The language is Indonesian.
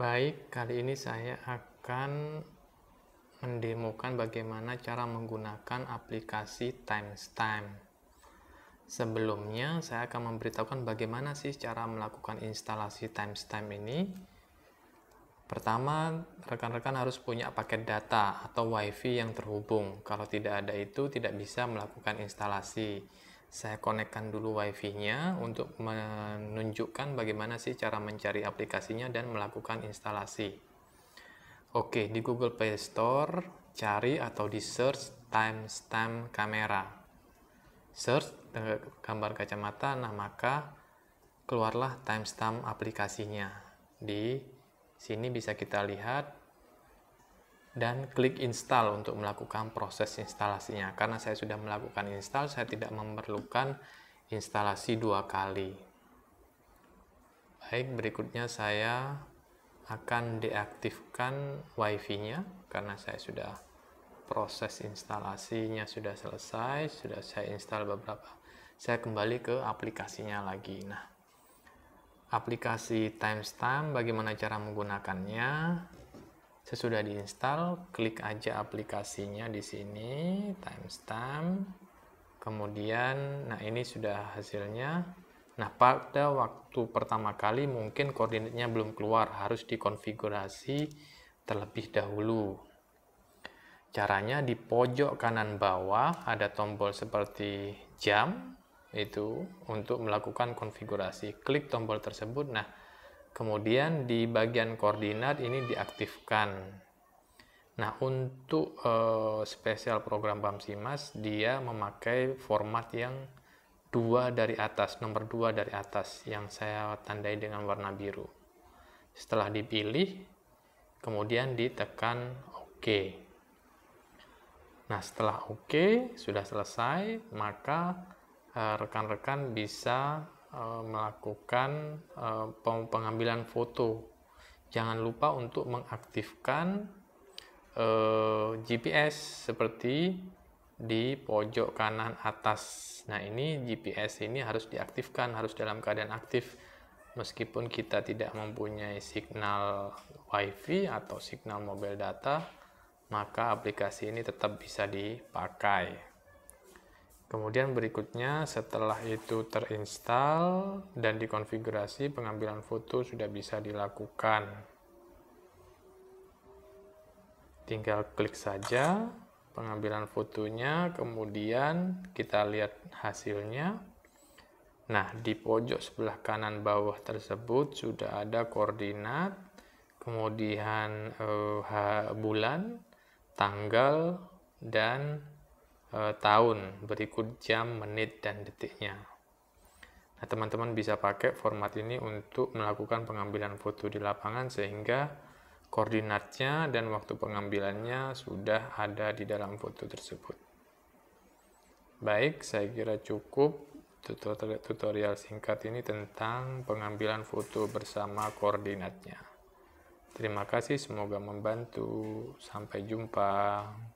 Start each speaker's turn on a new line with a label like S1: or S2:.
S1: Baik, kali ini saya akan mendemokan bagaimana cara menggunakan aplikasi timestamp. Sebelumnya, saya akan memberitahukan bagaimana sih cara melakukan instalasi timestamp ini. Pertama, rekan-rekan harus punya paket data atau WiFi yang terhubung. Kalau tidak ada itu, tidak bisa melakukan instalasi saya konekkan dulu wifi-nya untuk menunjukkan bagaimana sih cara mencari aplikasinya dan melakukan instalasi. Oke, di Google Play Store, cari atau di search timestamp kamera. Search eh, gambar kacamata, nah maka keluarlah timestamp aplikasinya. Di sini bisa kita lihat dan klik install untuk melakukan proses instalasinya. Karena saya sudah melakukan install, saya tidak memerlukan instalasi dua kali. Baik, berikutnya saya akan deaktifkan WiFi-nya karena saya sudah proses instalasinya sudah selesai, sudah saya install beberapa. Saya kembali ke aplikasinya lagi. Nah, aplikasi timestamp bagaimana cara menggunakannya? Sesudah diinstal, klik aja aplikasinya di sini, timestamp. Kemudian, nah ini sudah hasilnya. Nah, pada waktu pertama kali mungkin koordinatnya belum keluar, harus dikonfigurasi terlebih dahulu. Caranya di pojok kanan bawah ada tombol seperti jam itu untuk melakukan konfigurasi. Klik tombol tersebut. Nah, Kemudian di bagian koordinat ini diaktifkan. Nah, untuk uh, spesial program Bamsimas, dia memakai format yang dua dari atas, nomor dua dari atas, yang saya tandai dengan warna biru. Setelah dipilih, kemudian ditekan OK. Nah, setelah OK, sudah selesai, maka eh, rekan-rekan uh, rekan -rekan bisa Eh, melakukan eh, pengambilan foto, jangan lupa untuk mengaktifkan eh, GPS seperti di pojok kanan atas. Nah, ini GPS ini harus diaktifkan, harus dalam keadaan aktif meskipun kita tidak mempunyai signal WiFi atau signal mobile data, maka aplikasi ini tetap bisa dipakai. Kemudian berikutnya setelah itu terinstall dan dikonfigurasi pengambilan foto sudah bisa dilakukan. Tinggal klik saja pengambilan fotonya, kemudian kita lihat hasilnya. Nah, di pojok sebelah kanan bawah tersebut sudah ada koordinat, kemudian eh, bulan, tanggal, dan e, tahun, berikut jam, menit, dan detiknya. Nah, teman-teman bisa pakai format ini untuk melakukan pengambilan foto di lapangan sehingga koordinatnya dan waktu pengambilannya sudah ada di dalam foto tersebut. Baik, saya kira cukup tutorial singkat ini tentang pengambilan foto bersama koordinatnya. Terima kasih, semoga membantu. Sampai jumpa.